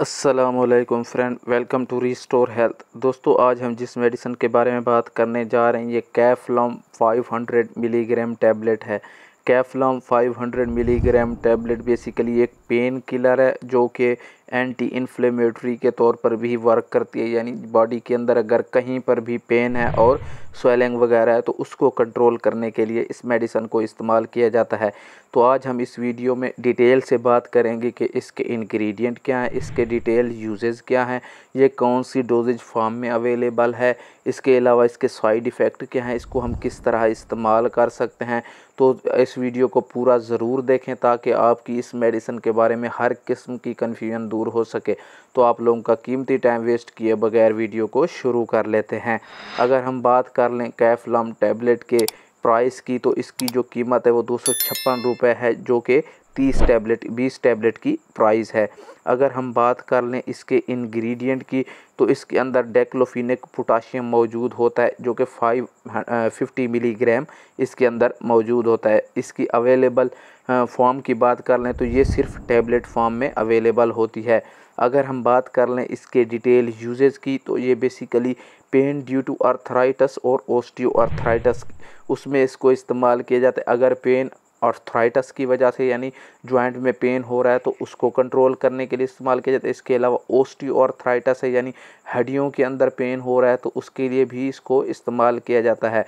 Aslam friend welcome to restore health दोस्तों आज हम जिस मेडिसन के बारे में बात करने जा रहे हैं ये कैफलम 500 मिलीग्राम टैबलेट है कैफलम 500 मिलीग्राम टैबलेट बेसिकली एक पेन किलर है जो कि एंटी इन्फ्लेमेटरी के तौर पर भी वर्क करती है यानी बॉडी के अंदर अगर कहीं पर भी पेन है और स्वेलिंग वगैरह है तो उसको कंट्रोल करने के लिए इस मेडिसन को इस्तेमाल किया जाता है तो आज हम इस वीडियो में डिटेल से बात करेंगे कि इसके इंग्रेडिएंट क्या हैं इसके डिटेल यूजेस क्या हैं ये कौन सी डोजेज फॉर्म में अवेलेबल है इसके अलावा इसके साइड इफ़ेक्ट क्या हैं इसको हम किस तरह इस्तेमाल कर सकते हैं तो इस इस वीडियो को पूरा ज़रूर देखें ताकि आपकी इस मेडिसिन के बारे में हर किस्म की कन्फ्यूजन दूर हो सके तो आप लोगों का कीमती टाइम वेस्ट किए बगैर वीडियो को शुरू कर लेते हैं अगर हम बात कर लें कैफलम टैबलेट के प्राइस की तो इसकी जो कीमत है वो दो सौ है जो कि तीस टैबलेट बीस टैबलेट की प्राइस है अगर हम बात कर लें इसके इंग्रेडिएंट की तो इसके अंदर डेक्लोफिनिक पोटाशियम मौजूद होता है जो कि फाइव फिफ्टी मिलीग्राम इसके अंदर मौजूद होता है इसकी अवेलेबल फॉर्म की बात कर लें तो ये सिर्फ टैबलेट फॉर्म में अवेलेबल होती है अगर हम बात कर लें इसके डिटेल यूजेज की तो ये basically pain due to arthritis और ओस्टियो अर्थराइटस उसमें इसको इस्तेमाल किया जाता है अगर पेन ऑर्थराइटस की वजह से यानी जॉइंट में पेन हो रहा है तो उसको कंट्रोल करने के लिए इस्तेमाल किया जाता है इसके अलावा ओस्टी थ्राइटस है यानी हड्डियों के अंदर पेन हो रहा है तो उसके लिए भी इसको इस्तेमाल किया जाता है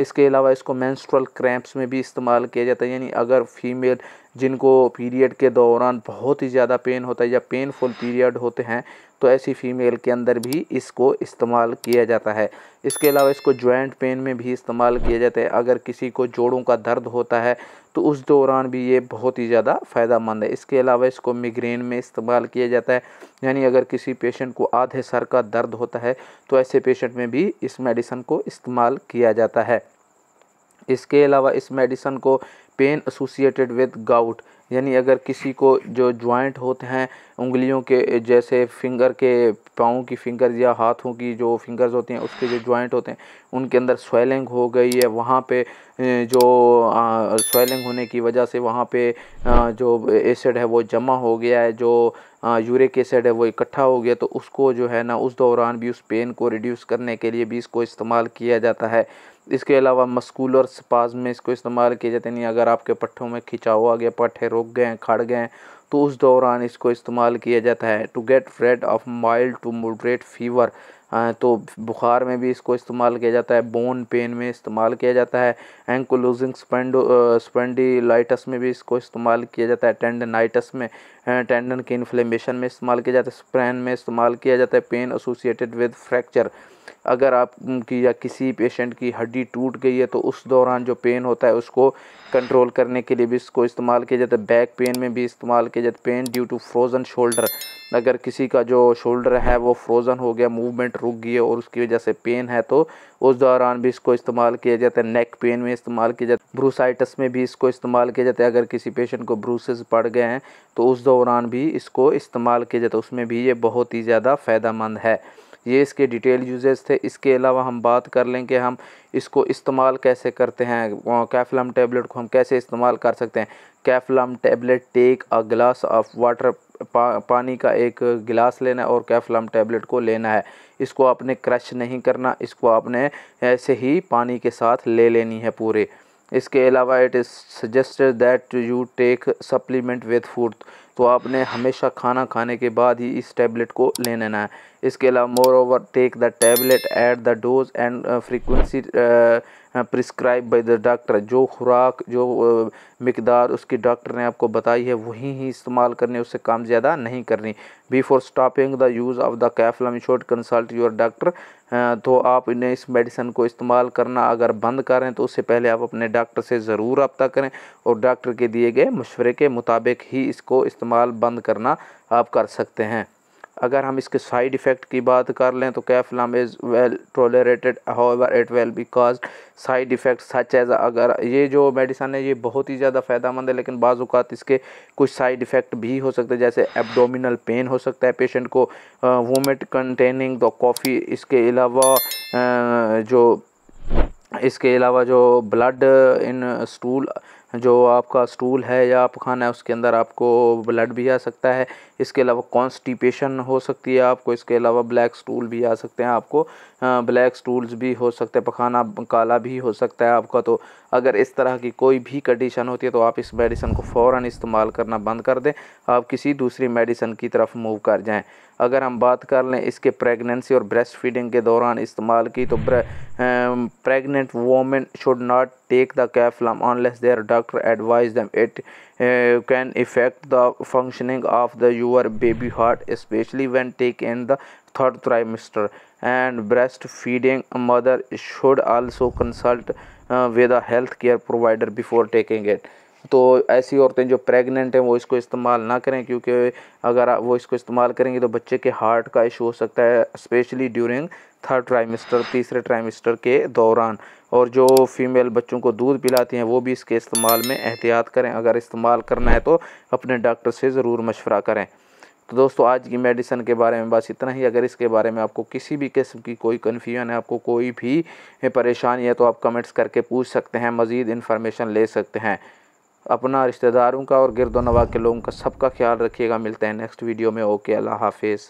इसके अलावा इसको मैंस्ट्रल क्रैम्प्स में भी इस्तेमाल किया जाता है यानी अगर फीमेल जिनको पीरियड के दौरान बहुत ही ज़्यादा पेन होता है या पेनफुल पीरियड होते हैं तो ऐसी फ़ीमेल के अंदर भी इसको इस्तेमाल किया जाता है इसके अलावा इसको जॉइंट पेन में भी इस्तेमाल किया जाता है अगर किसी को जोड़ों का दर्द होता है तो उस दौरान भी ये बहुत ही ज़्यादा फ़ायदा है इसके अलावा इसको मिग्रेन में इस्तेमाल किया जाता है यानी अगर किसी पेशेंट को आधे सर का दर्द होता है तो ऐसे पेशेंट में भी इस मेडिसन को इस्तेमाल किया जाता है इसके अलावा इस मेडिसन को पेन एसोसिएटेड विद गाउट यानी अगर किसी को जो जॉइंट होते हैं उंगलियों के जैसे फिंगर के पाँव की फिंगर या हाथों की जो फिंगर्स होती हैं उसके जो जॉइंट होते हैं उनके अंदर स्वेलिंग हो गई है वहाँ पे जो स्वेलिंग होने की वजह से वहाँ पे जो एसिड है वो जमा हो गया है जो यूरिक एसिड है वो इकट्ठा हो गया तो उसको जो है ना उस दौरान भी उस पेन को रिड्यूस करने के लिए भी इसको इस्तेमाल किया जाता है इसके अलावा मस्कुलर स्पाज में इसको इस्तेमाल किया जाता है नहीं अगर आपके पट्ठों में खिंचाव आ गया पट्ठे रो रुक गए खड़ गए तो उस दौरान इसको इस्तेमाल किया जाता है to get rid of mild to moderate fever हाँ, तो बुखार में भी इसको इस्तेमाल किया जाता है बोन पेन में इस्तेमाल किया जाता है एंकोलोजिंग स्पेंडो स्पेंडिलाइटस में भी इसको इस्तेमाल किया जाता है टेंडनाइटस में टेंडन के इन्फ्लेमेशन में इस्तेमाल किया जाता है स्प्रैन में इस्तेमाल किया जाता है पेन एसोसिएटेड विद फ्रैक्चर अगर आपकी या किसी पेशेंट की हड्डी टूट गई है तो उस दौरान जो पेन होता है उसको कंट्रोल करने के लिए भी इसको इस्तेमाल किया जाता है बैक पेन में भी इस्तेमाल किया जाता है pain due to frozen shoulder अगर किसी का जो शोल्डर है वो फ्रोज़न हो गया मूवमेंट रुक गई है और उसकी वजह से पेन है तो उस दौरान भी इसको इस्तेमाल किया जाता है नेक पेन में इस्तेमाल किया जाता है ब्रूसाइटस में भी इसको इस्तेमाल किया जाता है अगर किसी पेशेंट को ब्रूसेस पड़ गए हैं तो उस दौरान भी इसको इस्तेमाल किया जाता है उसमें भी ये बहुत ही ज़्यादा फ़ायदा मंद है ये इसके डिटेल यूजेस थे इसके अलावा हम बात कर लें कि हम इसको इस्तेमाल कैसे करते हैं कैफलम टेबलेट को हम कैसे इस्तेमाल कर सकते हैं Caflam tablet take a glass of water पा, पानी का एक गिलास लेना है और कैफलम टैबलेट को लेना है इसको आपने क्रश नहीं करना इसको आपने ऐसे ही पानी के साथ ले लेनी है पूरे इसके अलावा it is suggested that you take supplement with food तो आपने हमेशा खाना खाने के बाद ही इस टैबलेट को ले लेना है इसके अलावा moreover take the tablet at the dose and frequency prescribe by the doctor जो खुराक जो मकदार उसकी डॉक्टर ने आपको बताई है वही ही इस्तेमाल करनी उससे काम ज़्यादा नहीं करनी before stopping the use of the Caflam should consult your doctor तो आप इन्हें इस मेडिसन को इस्तेमाल करना अगर बंद करें तो उससे पहले आप अपने डॉक्टर से ज़रूर रबता करें और डॉक्टर के दिए गए मशवरे के मुताबिक ही इसको इस्तेमाल बंद करना आप कर सकते हैं अगर हम इसके साइड इफ़ेक्ट की बात कर लें तो Caflam is well tolerated however it will because side effect such as अगर ये जो मेडिसन है ये बहुत ही ज़्यादा फ़ायदा मंद है लेकिन बाज़ात इसके कुछ साइड इफ़ेक्ट भी हो सकते हैं जैसे एबडोमिनल पेन हो सकता है पेशेंट को वोमिट कंटेनिंग द कॉफ़ी इसके अलावा जो इसके अलावा जो ब्लड इन स्टूल जो आपका स्टूल है या पखाना है उसके अंदर आपको ब्लड भी आ सकता है इसके अलावा कॉन्स्टिपेशन हो सकती है आपको इसके अलावा ब्लैक स्टूल भी आ सकते हैं आपको ब्लैक स्टूल्स भी हो सकते हैं पखाना काला भी हो सकता है आपका तो अगर इस तरह की कोई भी कंडीशन होती है तो आप इस मेडिसन को फ़ौर इस्तेमाल करना बंद कर दें आप किसी दूसरी मेडिसन की तरफ मूव कर जाएँ अगर हम बात कर लें इसके प्रेगनेंसी और ब्रेस्ट फीडिंग के दौरान इस्तेमाल की तो pregnant women should not take the Caflam unless their doctor doctor advised them it uh, can affect the functioning of the your baby heart especially when take in the third trimester and breastfeeding mother should also consult uh, with a health care provider before taking it तो ऐसी औरतें जो pregnant हैं वो इसको इस्तेमाल ना करें क्योंकि अगर वो इसको इस्तेमाल करेंगी तो बच्चे के हार्ट का इशू हो सकता है स्पेशली ड्यूरिंग थर्ड ट्राइमेस्टर तीसरे ट्राइमेस्टर के दौरान और जो फीमेल बच्चों को दूध पिलाती हैं वो भी इसके इस्तेमाल में एहतियात करें अगर इस्तेमाल करना है तो अपने डॉक्टर से ज़रूर मशवरा करें तो दोस्तों आज की मेडिसन के बारे में बस इतना ही अगर इसके बारे में आपको किसी भी किस्म की कोई कन्फ्यूजन है आपको कोई भी परेशानी है तो आप कमेंट्स करके पूछ सकते हैं मज़ीद इन्फॉर्मेशन ले सकते हैं अपना रिश्तेदारों का और गिरदोनवा के लोगों का सबका ख्याल रखिएगा मिलते हैं नेक्स्ट वीडियो में ओके अल्लाह हाफिज़